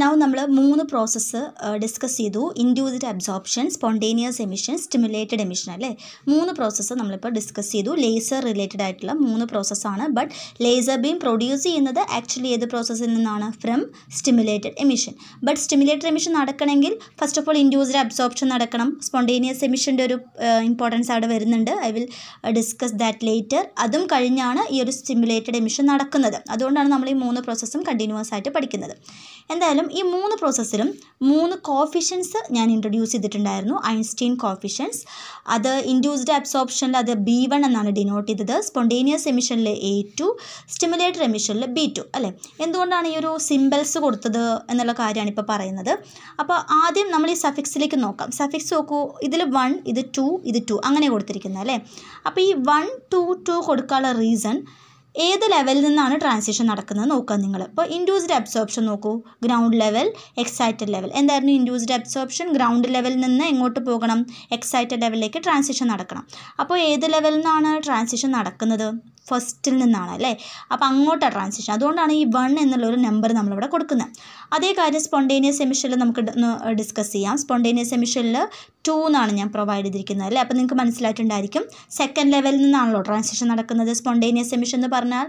now നമ്മൾ മൂന്ന് process discuss ചെയ്തു induced absorption spontaneous emission stimulated emission അല്ലേ മൂന്ന് പ്രോസസ്സ് നമ്മളിപ്പോൾ ഡിസ്കസ് ചെയ്തു ലേസർ റിലേറ്റഡ് ആയിട്ടുള്ള മൂന്ന് പ്രോസസ്സാണ് ബട്ട് ലേസർ ബീം പ്രൊഡ്യൂസ് ചെയ്യുന്നത് ആക്ച്വലി ഏത് പ്രോസസ്സിൽ നിന്നാണ് from stimulated emission but stimulated emission നടക്കണമെങ്കിൽ first of all induced absorption നടക്കണം സ്പോണ്ടേനിയസ് എമിഷൻ്റെ ഒരു ഇമ്പോർട്ടൻസ് അവിടെ വരുന്നുണ്ട് I will discuss that later അതും കഴിഞ്ഞാണ് ഈ ഒരു സ്റ്റിമുലേറ്റഡ് എമിഷൻ നടക്കുന്നത് അതുകൊണ്ടാണ് നമ്മൾ ഈ മൂന്ന് പ്രോസസ്സും കണ്ടിന്യൂസ് ആയിട്ട് പഠിക്കുന്നത് എന്തായാലും എന്തായാലും ഈ മൂന്ന് പ്രോസസ്സിലും മൂന്ന് കോഫിഷ്യൻസ് ഞാൻ ഇൻട്രൊഡ്യൂസ് ചെയ്തിട്ടുണ്ടായിരുന്നു ഐൻസ്റ്റീൻ കോഫിഷ്യൻസ് അത് ഇൻഡ്യൂസ്ഡ് അബ്സോപ്ഷനിൽ അത് ബി വൺ എന്നാണ് ഡിനോട്ട് ചെയ്തത് സ്പോണ്ടേനിയസ് എമിഷനിൽ എ ടു സ്റ്റിമുലേറ്റർ എമിഷനിൽ ബി ടു അല്ലേ എന്തുകൊണ്ടാണ് ഈ ഒരു സിമ്പിൾസ് കൊടുത്തത് എന്നുള്ള കാര്യമാണ് ഇപ്പോൾ പറയുന്നത് അപ്പോൾ ആദ്യം നമ്മൾ ഈ സഫിക്സിലേക്ക് നോക്കാം സഫിക്സ് നോക്കൂ ഇതിൽ വൺ ഇത് ടു ഇത് ടു അങ്ങനെ കൊടുത്തിരിക്കുന്നത് അല്ലേ അപ്പോൾ ഈ വൺ ടു ടു കൊടുക്കാനുള്ള റീസൺ ഏത് ലെവലിൽ നിന്നാണ് ട്രാൻസിഷൻ നടക്കുന്നത് നോക്കുക നിങ്ങൾ ഇപ്പോൾ ഇൻഡ്യൂസ്ഡ് അബ്സോർപ്ഷൻ നോക്കൂ ഗ്രൗണ്ട് ലെവൽ എക്സൈറ്റഡ് ലെവൽ എന്തായിരുന്നു ഇൻഡ്യൂസ്ഡ് അബ്സോർപ്ഷൻ ഗ്രൗണ്ട് ലെവലിൽ നിന്ന് എങ്ങോട്ട് പോകണം എക്സൈറ്റഡ് ലെവലിലേക്ക് ട്രാൻസിഷൻ നടക്കണം അപ്പോൾ ഏത് ലെവലിൽ നിന്നാണ് ട്രാൻസിഷൻ നടക്കുന്നത് ഫസ്റ്റിൽ നിന്നാണ് അല്ലേ അപ്പോൾ അങ്ങോട്ടാണ് ട്രാൻസിഷൻ അതുകൊണ്ടാണ് ഈ വൺ എന്നുള്ളൊരു നമ്പർ നമ്മളിവിടെ കൊടുക്കുന്നത് അതേ കാര്യം സ്പോണ്ടേനിയസ് എമിഷനിൽ നമുക്ക് ഡിസ്കസ് ചെയ്യാം സ്പോണ്ടേനിയസ് എമിഷനിൽ ടു എന്നാണ് ഞാൻ പ്രൊവൈഡ് ചെയ്തിരിക്കുന്നത് അല്ലേ അപ്പോൾ നിങ്ങൾക്ക് മനസ്സിലായിട്ടുണ്ടായിരിക്കും സെക്കൻഡ് ലെവലിൽ നിന്നാണല്ലോ ട്രാൻസിഷൻ നടക്കുന്നത് സ്പോണ്ടേനിയസ് എമിഷൻ എന്ന് പറഞ്ഞാൽ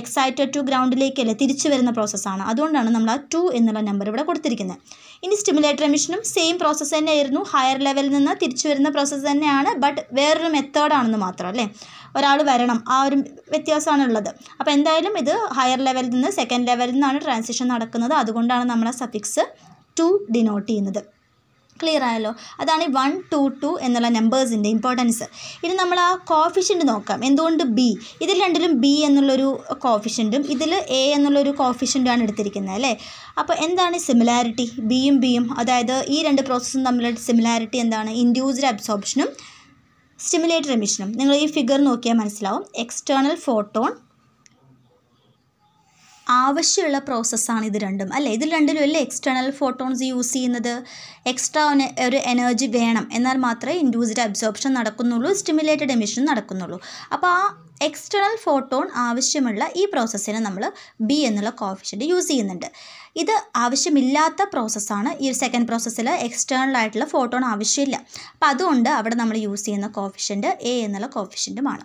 എക്സൈറ്റഡ് ടു അല്ലേ തിരിച്ചു വരുന്ന പ്രോസസ്സാണ് അതുകൊണ്ടാണ് നമ്മൾ ആ ടു എന്നുള്ള നമ്പർ ഇവിടെ കൊടുത്തിരിക്കുന്നത് ഇനി സ്റ്റിമുലേറ്റർ എമിഷനും സെയിം പ്രോസസ്സ് തന്നെയായിരുന്നു ഹയർ ലെവലിൽ നിന്ന് തിരിച്ചു വരുന്ന പ്രോസസ്സ് തന്നെയാണ് ബട്ട് വേറൊരു മെത്തേഡാണെന്ന് മാത്രം അല്ലേ ഒരാൾ വരണം ആ ഒരു വ്യത്യാസമാണ് ഉള്ളത് അപ്പോൾ എന്തായാലും ഇത് ഹയർ ലെവലിൽ നിന്ന് സെക്കൻഡ് ലെവലിൽ നിന്നാണ് ട്രാൻസിഷൻ നടക്കുന്നത് അതുകൊണ്ടാണ് നമ്മൾ ആ സഫിക്സ് ടു ഡിനോട്ട് ചെയ്യുന്നത് ക്ലിയർ ആയല്ലോ അതാണ് വൺ ടു ടു എന്നുള്ള നമ്പേഴ്സിൻ്റെ ഇമ്പോർട്ടൻസ് ഇനി നമ്മൾ ആ കോഫിഷ്യൻ്റ് നോക്കാം എന്തുകൊണ്ട് ബി ഇതിൽ രണ്ടിലും ബി എന്നുള്ളൊരു കോഫിഷ്യൻറ്റും ഇതിൽ എ എന്നുള്ളൊരു കോഫിഷ്യൻ്റാണ് എടുത്തിരിക്കുന്നത് അല്ലേ അപ്പോൾ എന്താണ് സിമിലാരിറ്റി ബിയും ബിയും അതായത് ഈ രണ്ട് പ്രോസസ്സും തമ്മിലുള്ള സിമിലാരിറ്റി എന്താണ് ഇൻഡ്യൂസ്ഡ് അബ്സോർപ്ഷനും സ്റ്റിമുലേറ്റർ എമിഷനും നിങ്ങൾ ഈ ഫിഗർ നോക്കിയാൽ മനസ്സിലാവും എക്സ്റ്റേണൽ ഫോട്ടോൺ ആവശ്യമുള്ള പ്രോസസ്സാണ് ഇത് രണ്ടും അല്ലേ ഇതിൽ രണ്ടിലും അല്ലേ എക്സ്റ്റേണൽ ഫോട്ടോൺസ് യൂസ് ചെയ്യുന്നത് എക്സ്ട്രാ ഒരു എനർജി വേണം എന്നാൽ മാത്രമേ ഇൻഡ്യൂസ്ഡ് അബ്സോർപ്ഷൻ നടക്കുന്നുള്ളൂ സ്റ്റിമുലേറ്റഡ് എമിഷൻ നടക്കുന്നുള്ളൂ അപ്പോൾ ആ എക്സ്റ്റേണൽ ഫോട്ടോൺ ആവശ്യമുള്ള ഈ പ്രോസസ്സിന് നമ്മൾ ബി എന്നുള്ള കോഫിഷ്യൻ്റ് യൂസ് ചെയ്യുന്നുണ്ട് ഇത് ആവശ്യമില്ലാത്ത പ്രോസസ്സാണ് ഈ ഒരു സെക്കൻഡ് പ്രോസസ്സിൽ എക്സ്റ്റേണൽ ആയിട്ടുള്ള ഫോട്ടോൺ ആവശ്യമില്ല അപ്പോൾ അതുകൊണ്ട് അവിടെ നമ്മൾ യൂസ് ചെയ്യുന്ന കോഫിഷ്യൻ്റ് എ എന്നുള്ള കോഫിഷ്യൻറ്റുമാണ്